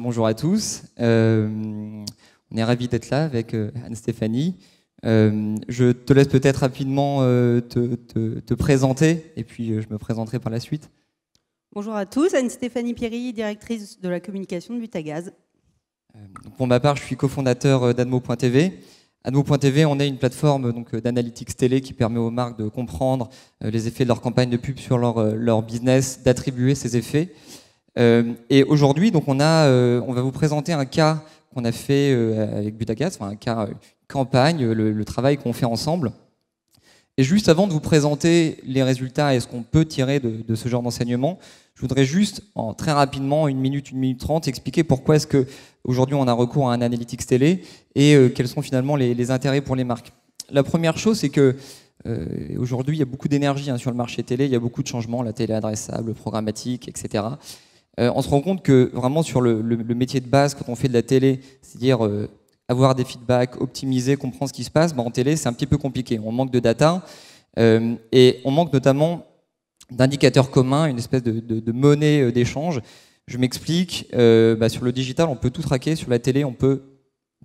bonjour à tous. Euh, on est ravis d'être là avec euh, Anne-Stéphanie. Euh, je te laisse peut-être rapidement te, te, présenter et puis je me présenterai par la suite. Bonjour à tous, Anne-Stéphanie Pierry, directrice de la communication de Butagaz. pour ma part, je suis cofondateur d'Admo.tv. Admo.tv, on est une plateforme donc d'analytics télé qui permet aux marques de comprendre les effets de leur campagne de pub sur leur, leur business, d'attribuer ces effets euh, et aujourd'hui, donc on a, euh, on va vous présenter un cas qu'on a fait euh, avec Butagaz, enfin un cas campagne, le, travail qu'on fait ensemble. Et juste avant de vous présenter les résultats et ce qu'on peut tirer de, ce genre d'enseignement, je voudrais juste, en très rapidement, une minute, une minute trente, expliquer pourquoi est-ce que aujourd'hui on a recours à un analytics télé et quels sont finalement les, intérêts pour les marques. La première chose, c'est que Aujourd'hui, il y a beaucoup d'énergie hein, sur le marché télé, il y a beaucoup de changements, la télé adressable, programmatique, etc. Euh, on se rend compte que vraiment sur le, métier de base, quand on fait de la télé, c'est-à-dire euh, avoir des feedbacks, optimiser, comprendre ce qui se passe, bah, en télé c'est un petit peu compliqué. On manque de data euh, et on manque notamment d'indicateurs communs, une espèce de, monnaie d'échange. Je m'explique, bah, sur le digital on peut tout traquer, sur la télé on peut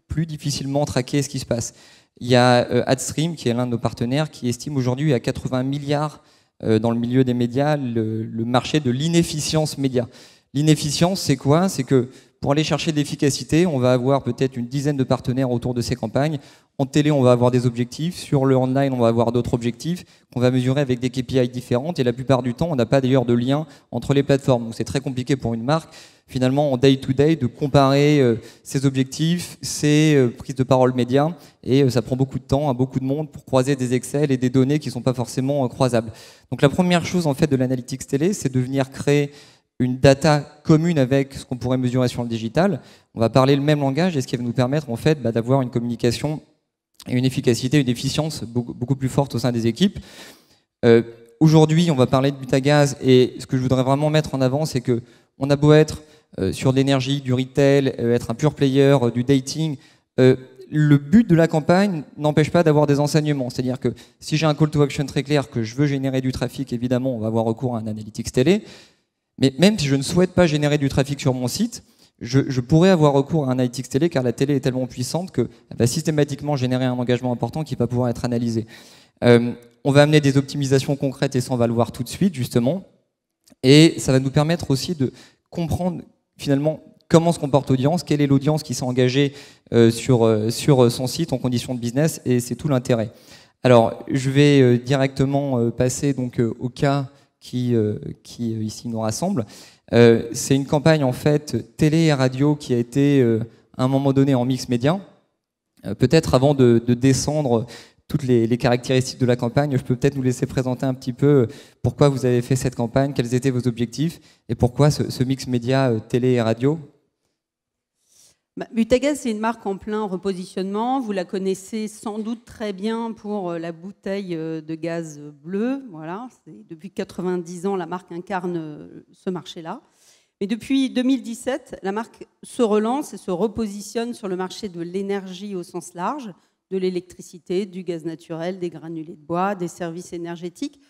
plus difficilement traquer ce qui se passe. Il y a AdStream, qui est l'un de nos partenaires, qui estime aujourd'hui à 80 milliards dans le milieu des médias le marché de l'inefficience média. L'inefficience, c'est quoi C'est que pour aller chercher de l'efficacité, on va avoir peut-être une dizaine de partenaires autour de ces campagnes. En télé, on va avoir des objectifs. Sur le online, on va avoir d'autres objectifs qu'on va mesurer avec des KPI différentes. Et la plupart du temps, on n'a pas d'ailleurs de lien entre les plateformes. Donc c'est très compliqué pour une marque, finalement, en day-to-day, de comparer euh, ses objectifs, ses euh, prises de parole médias. Et euh, ça prend beaucoup de temps à hein, beaucoup de monde pour croiser des Excel et des données qui ne sont pas forcément croisables. Donc la première chose, en fait, de l'analytics télé, c'est de venir créer une data commune avec ce qu'on pourrait mesurer sur le digital, on va parler le même langage et ce qui va nous permettre en fait bah, d'avoir une communication et une efficacité, une efficience beaucoup, plus forte au sein des équipes. Euh, aujourd'hui, on va parler de gaz et ce que je voudrais vraiment mettre en avant, c'est que on a beau être euh, sur l'énergie, du retail, euh, être un pur player, du dating, le but de la campagne n'empêche pas d'avoir des enseignements. C'est-à-dire que si j'ai un call to action très clair, que je veux générer du trafic, évidemment, on va avoir recours à un analytics télé. Mais même si je ne souhaite pas générer du trafic sur mon site, je, pourrais avoir recours à un ITX télé car la télé est tellement puissante que va eh ben, systématiquement générer un engagement important qui va pouvoir être analysé. Euh, on va amener des optimisations concrètes et ça on va le voir tout de suite justement. Et ça va nous permettre aussi de comprendre finalement comment se comporte l'audience, quelle est l'audience qui s'est engagée euh, sur, euh, sur son site en condition de business et c'est tout l'intérêt. Alors je vais directement passer donc au cas qui, euh, qui euh, ici nous rassemble. Euh, c'est une campagne en fait télé et radio qui a été à un moment donné en mix média. peut-être avant de, descendre toutes les, caractéristiques de la campagne. Je peux peut-être nous laisser présenter un petit peu pourquoi vous avez fait cette campagne, quels étaient vos objectifs et pourquoi ce, mix média télé et radio bah, c'est une marque en plein repositionnement. Vous la connaissez sans doute très bien pour euh, la bouteille euh, de gaz bleu. Voilà, depuis 90 ans, la marque incarne euh, ce marché-là. Mais depuis 2017, la marque se relance et se repositionne sur le marché de l'énergie au sens large, de l'électricité, du gaz naturel, des granulés de bois, des services énergétiques.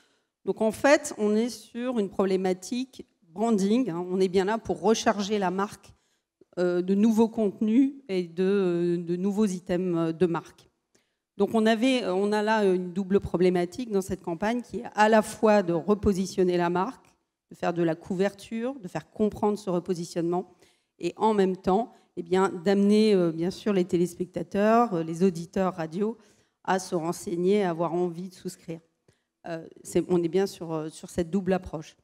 Donc en fait, on est sur une problématique branding. Hein. On est bien là pour recharger la marque euh, de nouveaux contenus et de, euh, nouveaux items euh, de marque. Donc on, avait, a là une double problématique dans cette campagne qui est à la fois de repositionner la marque, de faire de la couverture, de faire comprendre ce repositionnement, et en même temps eh bien, d'amener bien sûr les téléspectateurs, les auditeurs radio à se renseigner, à avoir envie de souscrire. on est bien sur cette double approche.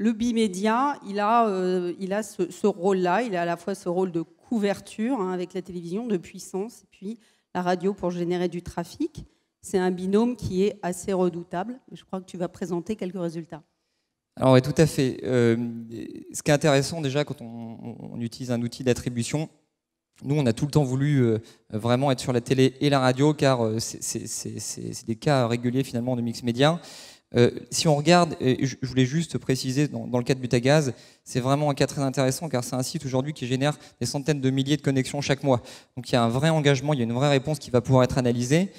Le bimédia, il a, euh, il a ce, rôle-là, il a à la fois ce rôle de couverture hein, avec la télévision, de puissance, et puis la radio pour générer du trafic. C'est un binôme qui est assez redoutable. Je crois que tu vas présenter quelques résultats. Alors oui, tout à fait. Euh, ce qui est intéressant déjà quand on, utilise un outil d'attribution, nous, on a tout le temps voulu euh, vraiment être sur la télé et la radio, car c'est des cas réguliers finalement de mix média. Euh, si on regarde, et je voulais juste préciser dans, le cas de Butagaz, c'est vraiment un cas très intéressant car c'est un site aujourd'hui qui génère des centaines de milliers de connexions chaque mois. Donc il y a un vrai engagement, il y a une vraie réponse qui va pouvoir être analysée.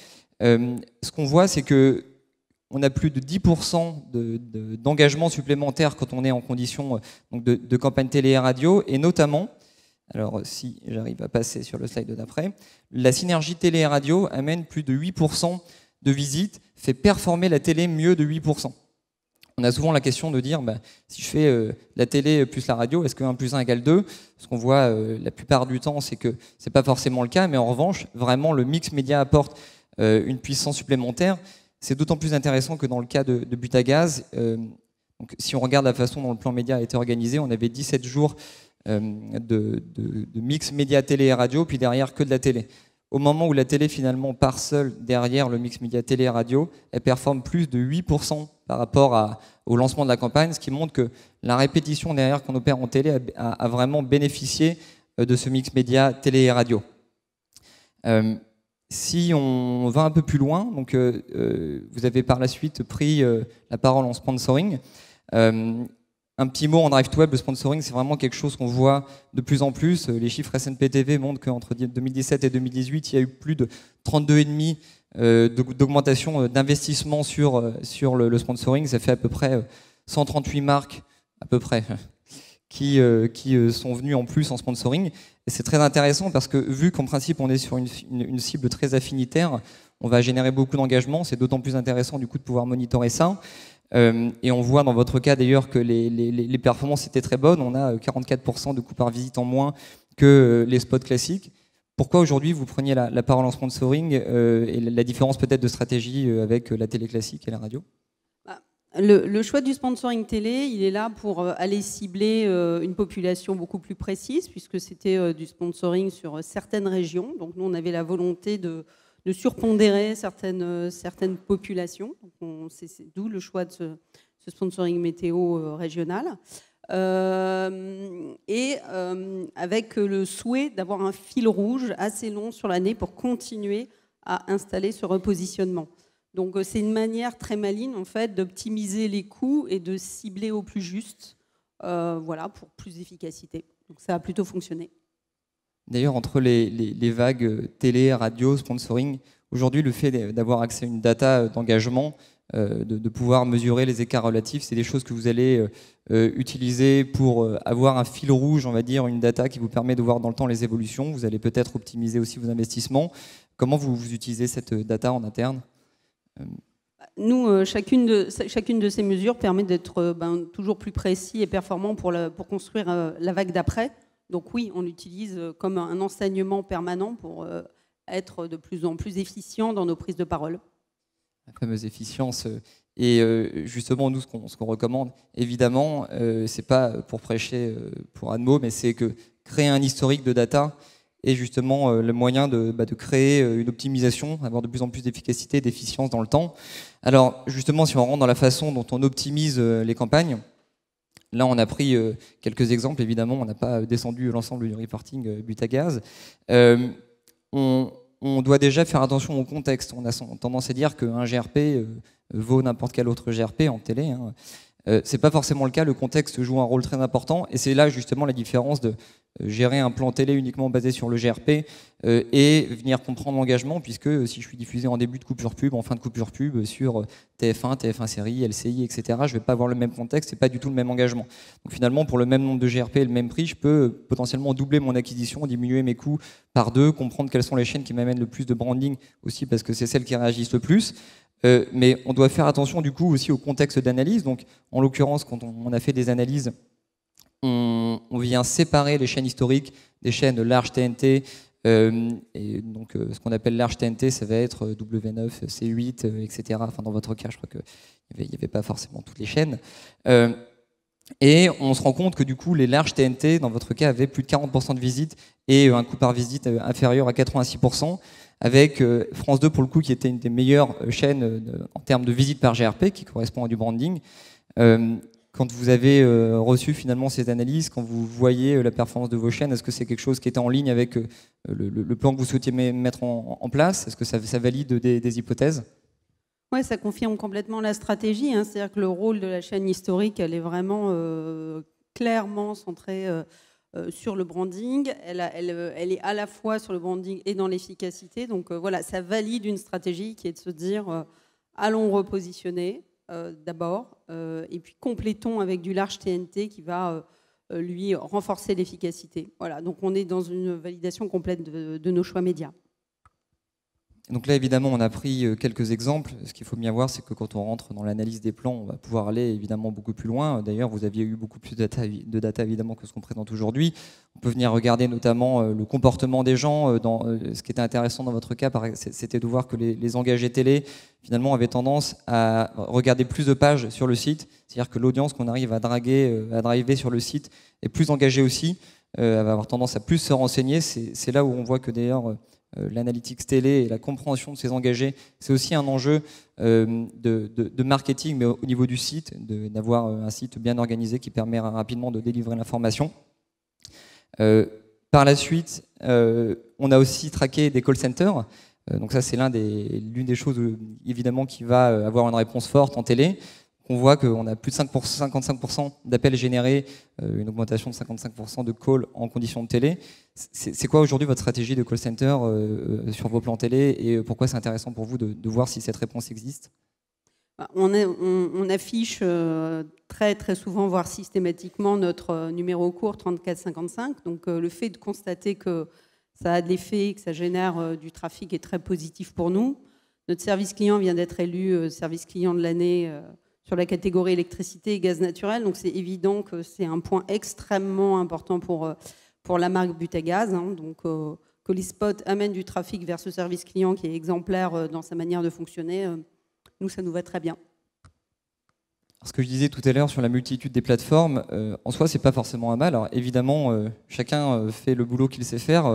Euh, ce qu'on voit, c'est que on a plus de 10% d'engagement de, d'engagement supplémentaire quand on est en condition euh, donc de, campagne télé et radio, et notamment alors si j'arrive à passer sur le slide d'après, la synergie télé et radio amène plus de 8% de visite fait performer la télé mieux de 8%. On a souvent la question de dire, bah, si je fais euh, la télé plus la radio, est-ce que 1 plus 1 égale 2 Ce qu'on voit euh, la plupart du temps, c'est que ce n'est pas forcément le cas, mais en revanche, vraiment, le mix média apporte euh, une puissance supplémentaire. C'est d'autant plus intéressant que dans le cas de, de Butagaz, donc, si on regarde la façon dont le plan média a été organisé, on avait 17 jours de, de, mix média télé et radio, puis derrière que de la télé. Au moment où la télé finalement part seule derrière le mix média télé-radio, et elle performe plus de 8% par rapport au lancement de la campagne, ce qui montre que la répétition derrière qu'on opère en télé a, vraiment bénéficié euh, de ce mix média télé et radio. Euh, si on va un peu plus loin, donc euh, vous avez par la suite pris la parole en sponsoring un petit mot en drive to web, le sponsoring, c'est vraiment quelque chose qu'on voit de plus en plus. Euh, les chiffres SNPTV montrent qu'entre 2017 et 2018, il y a eu plus de 32,5 euh, d'augmentation euh, d'investissement sur, sur le, sponsoring. Ça fait à peu près 138 marques, à peu près, qui, qui sont venues en plus en sponsoring. Et c'est très intéressant parce que vu qu'en principe, on est sur une, une cible très affinitaire, on va générer beaucoup d'engagement. C'est d'autant plus intéressant du coup de pouvoir monitorer ça. Euh, et on voit dans votre cas d'ailleurs que les, les, les, performances étaient très bonnes. On a 44% euh, de coûts par visite en moins que euh, les spots classiques. Pourquoi aujourd'hui vous preniez la, la, parole en sponsoring et la différence peut-être de stratégie avec la télé classique et la radio bah, le, choix du sponsoring télé, il est là pour aller cibler une population beaucoup plus précise, puisque c'était du sponsoring sur certaines régions. Donc nous, on avait la volonté de, de surpondérer certaines, euh, certaines populations. D'où le choix de ce, sponsoring météo euh, régional. Euh, et avec le souhait d'avoir un fil rouge assez long sur l'année pour continuer à installer ce repositionnement. Donc c'est une manière très maligne en fait d'optimiser les coûts et de cibler au plus juste, voilà pour plus d'efficacité. Donc ça a plutôt fonctionné. D'ailleurs, entre les, vagues euh, télé, radio, sponsoring, aujourd'hui, le fait d'avoir accès à une data euh, d'engagement, euh, de, pouvoir mesurer les écarts relatifs, c'est des choses que vous allez utiliser pour avoir un fil rouge, on va dire, une data qui vous permet de voir dans le temps les évolutions. Vous allez peut-être optimiser aussi vos investissements. Comment vous, utilisez cette data en interne nous, chacune de, ces mesures permet d'être ben, toujours plus précis et performant pour, pour construire la vague d'après. Donc oui, on l'utilise euh, comme un enseignement permanent pour euh, être de plus en plus efficient dans nos prises de parole. La fameuse efficience. Euh, et justement, nous, ce qu'on recommande, évidemment, c'est pas pour prêcher pour un mot, mais c'est que créer un historique de data est justement le moyen de, bah, de créer une optimisation, avoir de plus en plus d'efficacité et d'efficience dans le temps. Alors justement, si on rentre dans la façon dont on optimise les campagnes, Là, on a pris euh, quelques exemples, évidemment, on n'a pas euh, descendu l'ensemble du reporting euh, but à gaz. on, doit déjà faire attention au contexte. On a tendance à dire qu'un GRP vaut n'importe quel autre GRP en télé. Hein. Euh, c'est pas forcément le cas, le contexte joue un rôle très important, et c'est là justement la différence de, euh, gérer un plan télé uniquement basé sur le GRP euh, et venir comprendre l'engagement, puisque euh, si je suis diffusé en début de coupure pub, en fin de coupure pub, sur TF1, TF1 série, LCI, etc., je ne vais pas avoir le même contexte et pas du tout le même engagement. Donc finalement, pour le même nombre de GRP et le même prix, je peux potentiellement doubler mon acquisition, diminuer mes coûts par deux, comprendre quelles sont les chaînes qui m'amènent le plus de branding aussi, parce que c'est celles qui réagissent le plus. mais on doit faire attention du coup aussi au contexte d'analyse. Donc en l'occurrence, quand on a fait des analyses on, vient séparer les chaînes historiques des chaînes large TNT. Euh, et donc, euh, ce qu'on appelle large TNT, ça va être W9, C8, etc. Enfin, dans votre cas, je crois qu'il n'y avait, pas forcément toutes les chaînes. Euh, et on se rend compte que du coup, les large TNT, dans votre cas, avaient plus de 40% de visites et un coût par visite inférieur à 86%, avec France 2, pour le coup, qui était une des meilleures chaînes en termes de visites par GRP, qui correspond à du branding quand vous avez euh, reçu finalement ces analyses, quand vous voyez euh, la performance de vos chaînes, est-ce que c'est quelque chose qui était en ligne avec euh, le, plan que vous souhaitiez mettre en, place Est-ce que ça, valide des, hypothèses Oui, ça confirme complètement la stratégie. Hein. C'est-à-dire que le rôle de la chaîne historique, elle est vraiment clairement centrée sur le branding. elle, est à la fois sur le branding et dans l'efficacité. Donc voilà, ça valide une stratégie qui est de se dire allons repositionner. Euh, d'abord, euh, et puis complétons avec du large TNT qui va euh, lui renforcer l'efficacité. Voilà, donc on est dans une validation complète de, nos choix médias. Donc là, évidemment, on a pris euh, quelques exemples. Ce qu'il faut bien voir, c'est que quand on rentre dans l'analyse des plans, on va pouvoir aller évidemment beaucoup plus loin. Euh, d'ailleurs, vous aviez eu beaucoup plus de data, de data évidemment que ce qu'on présente aujourd'hui. On peut venir regarder notamment euh, le comportement des gens. Dans, ce qui était intéressant dans votre cas, c'était de voir que les, les engagés télé, finalement, avaient tendance à regarder plus de pages sur le site. C'est-à-dire que l'audience qu'on arrive à draguer, à driver sur le site, est plus engagée aussi. Elle va avoir tendance à plus se renseigner. C'est là où on voit que d'ailleurs euh, l'analytics télé et la compréhension de ses engagés, c'est aussi un enjeu euh, de, marketing, mais au niveau du site, d'avoir euh, un site bien organisé qui permet rapidement de délivrer l'information. par la suite, on a aussi traqué des call centers. donc ça, c'est l'une des, choses évidemment qui va avoir une réponse forte en télé on voit qu'on a plus de 55% d'appels générés, euh, une augmentation de 55% de calls en conditions de télé. C'est quoi aujourd'hui votre stratégie de call center euh, euh, sur vos plans télé et pourquoi c'est intéressant pour vous de, voir si cette réponse existe bah, on, affiche très très souvent, voire systématiquement, notre numéro court 3455. Donc le fait de constater que ça a de l'effet, que ça génère du trafic est très positif pour nous. Notre service client vient d'être élu service client de l'année sur la catégorie électricité et gaz naturel. Donc c'est évident que c'est un point extrêmement important pour, euh, pour la marque Butagaz. Hein. donc euh, que les spot amène du trafic vers ce service client qui est exemplaire euh, dans sa manière de fonctionner, nous ça nous va très bien ce que je disais tout à l'heure sur la multitude des plateformes, euh, en soi, c'est pas forcément un mal. Alors, évidemment, euh, chacun euh, fait le boulot qu'il sait faire.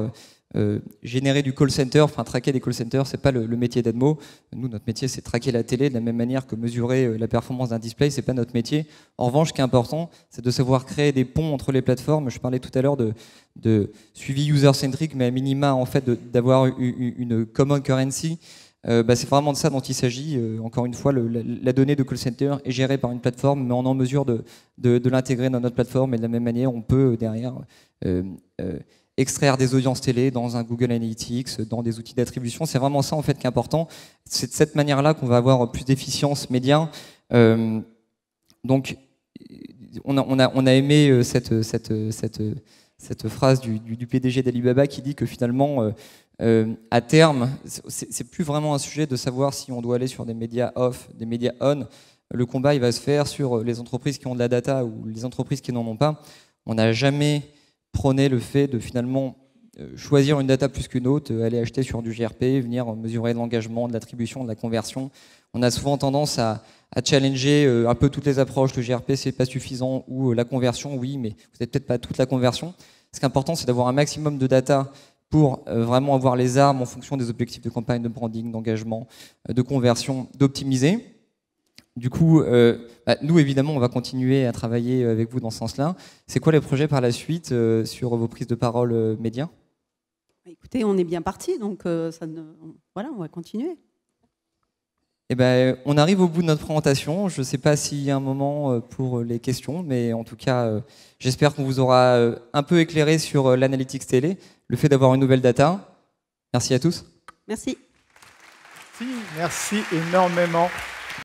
Euh, générer du call center, enfin traquer des call centers, c'est pas le, métier d'Admo. Nous, notre métier, c'est traquer la télé de la même manière que mesurer la performance d'un display, c'est pas notre métier. En revanche, ce qui est important, c'est de savoir créer des ponts entre les plateformes. Je parlais tout à l'heure de, de, suivi user-centric, mais à minima, en fait, d'avoir une, une common currency. Euh, bah, c'est vraiment de ça dont il s'agit. Euh, encore une fois, la, donnée de call center est gérée par une plateforme, mais on est en mesure de, l'intégrer dans notre plateforme. Et de la même manière, on peut euh, derrière extraire des audiences télé dans un Google Analytics, dans des outils d'attribution. C'est vraiment ça en fait qui est important. C'est de cette manière-là qu'on va avoir plus d'efficience média. donc, on a, aimé cette, phrase du PDG d'Alibaba qui dit que finalement euh, à terme, c'est plus vraiment un sujet de savoir si on doit aller sur des médias off, des médias on. Le combat, il va se faire sur euh, les entreprises qui ont de la data ou les entreprises qui n'en ont pas. On n'a jamais prôné le fait de finalement euh, choisir une data plus qu'une autre, aller acheter sur du GRP, venir mesurer de l'engagement, de l'attribution, de la conversion. On a souvent tendance à, challenger un peu toutes les approches. Le GRP, c'est pas suffisant, ou la conversion, oui, mais vous n'êtes peut-être pas toute la conversion. Ce qui est important, c'est d'avoir un maximum de data pour euh, vraiment avoir les armes en fonction des objectifs de campagne, de branding, d'engagement, euh, de conversion, d'optimiser. Du coup, euh, bah, nous, évidemment, on va continuer à travailler avec vous dans ce sens-là. C'est quoi les projets par la suite sur vos prises de parole médias bah, Écoutez, on est bien parti, donc voilà, on va continuer. Eh ben, on arrive au bout de notre présentation. Je ne sais pas s'il y a un moment euh, pour euh, les questions, mais en tout cas, euh, j'espère qu'on vous aura un peu éclairé sur l'analytics télé, le fait d'avoir une nouvelle data. Merci à tous. Merci. Merci, merci énormément.